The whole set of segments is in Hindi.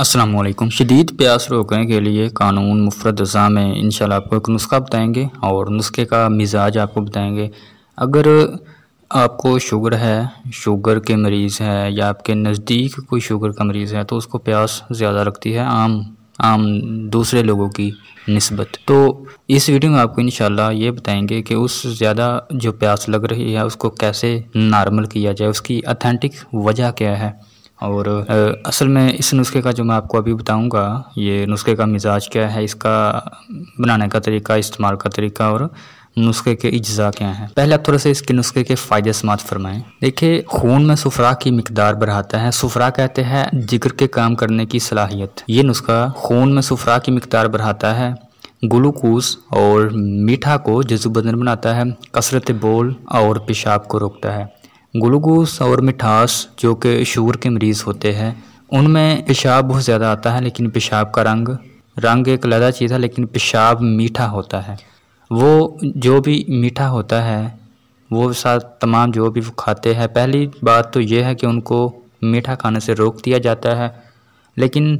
असलम शदीद प्यास रोकने के लिए कानून मुफरत अज़ा में इन आपको एक नुस्खा बताएँगे और नुस्खे का मिजाज आपको बताएँगे अगर आपको शुगर है शुगर के मरीज़ है या आपके नज़दीक कोई शुगर का मरीज़ है तो उसको प्यास ज़्यादा लगती है आम आम दूसरे लोगों की नस्बत तो इस वीडियो में आपको इन ये बताएँगे कि उस ज़्यादा जो प्यास लग रही है उसको कैसे नॉर्मल किया जाए उसकी अथेंटिक वजह क्या है और असल में इस नुस्खे का जो मैं आपको अभी बताऊंगा ये नुस्खे का मिजाज क्या है इसका बनाने का तरीका इस्तेमाल का तरीका और नुस्खे के अज्जा क्या हैं पहले आप थोड़ा सा इसके नुस्खे के फ़ायदे समात फरमाएं देखिए खून में सफरा की मकदार बढ़ाता है सफरा कहते हैं जिगर के काम करने की सलाहियत ये नुस्खा खून में सफरा की मकदार बढ़ाता है ग्लूकोज और मीठा को जजुबदन बनाता है कसरत बोल और पेशाब को रोकता है ग्लूकोस और मिठास जो कि शुगर के मरीज़ होते हैं उनमें पेशाब बहुत ज़्यादा आता है लेकिन पेशाब का रंग रंग एक लदा चीज़ है लेकिन पेशाब मीठा होता है वो जो भी मीठा होता है वो साथ तमाम जो भी वो खाते हैं पहली बात तो ये है कि उनको मीठा खाने से रोक दिया जाता है लेकिन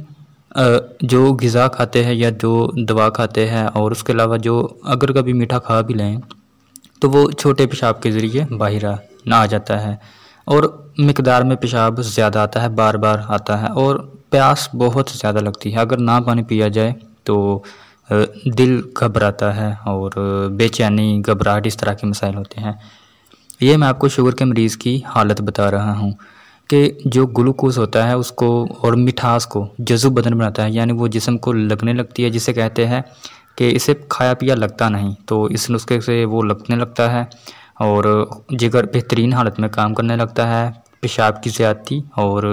जो गज़ा खाते हैं या जो दवा खाते हैं और उसके अलावा जो अगर कभी मीठा खा भी लें तो वो छोटे पेशाब के ज़रिए बाहर ना आ जाता है और मकदार में पेशाब ज़्यादा आता है बार बार आता है और प्यास बहुत ज़्यादा लगती है अगर ना पानी पिया जाए तो दिल घबराता है और बेचैनी घबराहट इस तरह के मसाइल होते हैं ये मैं आपको शुगर के मरीज़ की हालत बता रहा हूँ कि जो ग्लूकोज होता है उसको और मिठास को जज़ु बदन बनाता है यानी वो जिसम को लगने लगती है जिसे कहते हैं कि इसे खाया पिया लगता नहीं तो इस नुस्खे से वो लगने लगता है और जिगर बेहतरीन हालत में काम करने लगता है पेशाब की ज़्यादती और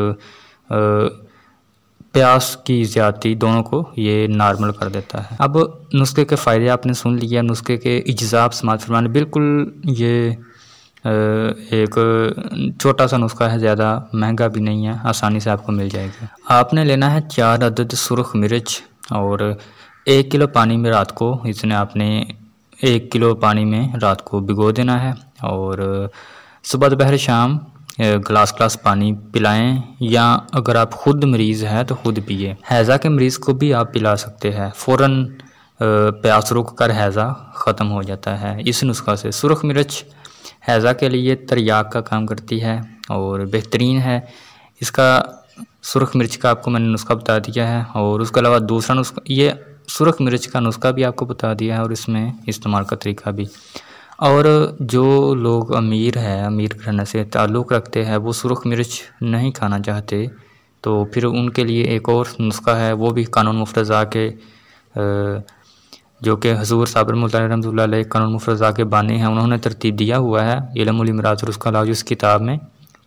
प्यास की ज़्यादती दोनों को ये नॉर्मल कर देता है अब नुस्खे के फ़ायदे आपने सुन लिया नुस्खे के इजाब समाज फरमान बिल्कुल ये एक छोटा सा नुस्खा है ज़्यादा महंगा भी नहीं है आसानी से आपको मिल जाएगा आपने लेना है चार अदद सुरख मिर्च और एक किलो पानी में रात को इसने आपने एक किलो पानी में रात को भिगो देना है और सुबह दोपहर शाम ग्लास ग्लास पानी पिलाएं या अगर आप ख़ुद मरीज़ हैं तो ख़ुद पिए हैज़ा के मरीज़ को भी आप पिला सकते हैं फ़ौर प्यास रुक कर हैज़ा ख़त्म हो जाता है इस नुस्खा से सुरख मिर्च हैज़ा के लिए तरियाक का काम करती है और बेहतरीन है इसका सुरख मिर्च का आपको मैंने नुस्खा बता दिया है और उसके अलावा दूसरा नुस्खा ये सुरख मिर्च का नुस्खा भी आपको बता दिया है और इसमें इस्तेमाल का तरीका भी और जो लोग अमीर है अमीर घराना से ताल्लुक़ रखते हैं वो सुरख मिर्च नहीं खाना चाहते तो फिर उनके लिए एक और नुस्खा है वो भी कानून मुफ्तज़ा के जो कि हजूर साबर रमज़ल कानून मुफ्तज़ा के बानी हैं उन्होंने तरतीब दिया हुआ है इलमराज और उसका लाज उस किताब में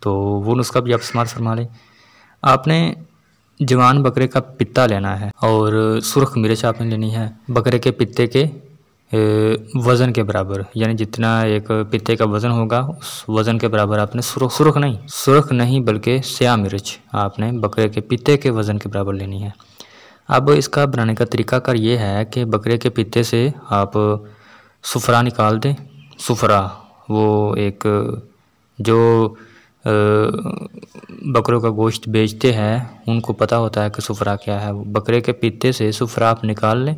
तो वो नुस्खा भी आप इस्तेमाल फरमा लें आपने जवान बकरे का पिता लेना है और सुरख मिर्च आपने लेनी है बकरे के पित्ते के वज़न के बराबर यानी जितना एक पित्ते का वज़न होगा उस वज़न के बराबर आपने सुरख सुरख नहीं सुरख नहीं बल्कि स्या मिर्च आपने बकरे के पित्ते के वज़न के बराबर लेनी है अब इसका बनाने का तरीकाकार ये है कि बकरे के पित्ते से आप सुफरा निकाल दें सुफरा वो एक जो बकरों का गोश्त बेचते हैं उनको पता होता है कि सुफरा क्या है बकरे के पीते से सुफरा आप निकाल लें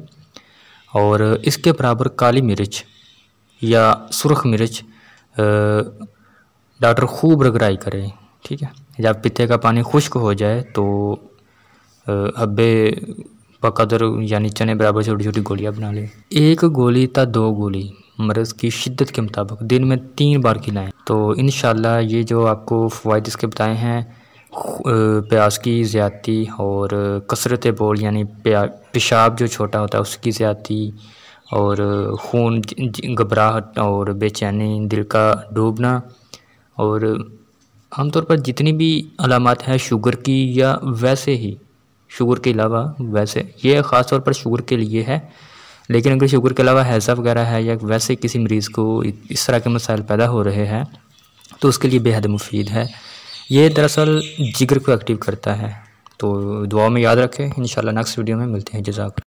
और इसके बराबर काली मिर्च या सुरख मिर्च डॉक्टर खूब रगड़ाई करें ठीक है जब पीते का पानी खुश्क हो जाए तो हब्बे पकदर यानी चने बराबर छोटी छोटी गोलियाँ बना लें एक गोली ता दो गोली मर्ज़ की शिद्दत के मुताबिक दिन में तीन बार खिलाएँ तो इन ये जो आपको फ़वाद इसके बताए हैं प्यास की ज़्यादती और कसरत बोल यानी पेशाब जो छोटा होता है उसकी ज़्यादती और खून घबराहट और बेचैनी दिल का डूबना और आमतौर पर जितनी भी अलामत हैं शुगर की या वैसे ही शुगर के अलावा वैसे ये ख़ास तौर पर शुगर के लिए है लेकिन अगर शुगर के अलावा हैज़ा वगैरह है या वैसे किसी मरीज़ को इस तरह के मसाइल पैदा हो रहे हैं तो उसके लिए बेहद मुफीद है ये दरअसल जिगर को एक्टिव करता है तो दुआ में याद रखें इन नेक्स्ट वीडियो में मिलते हैं जजाक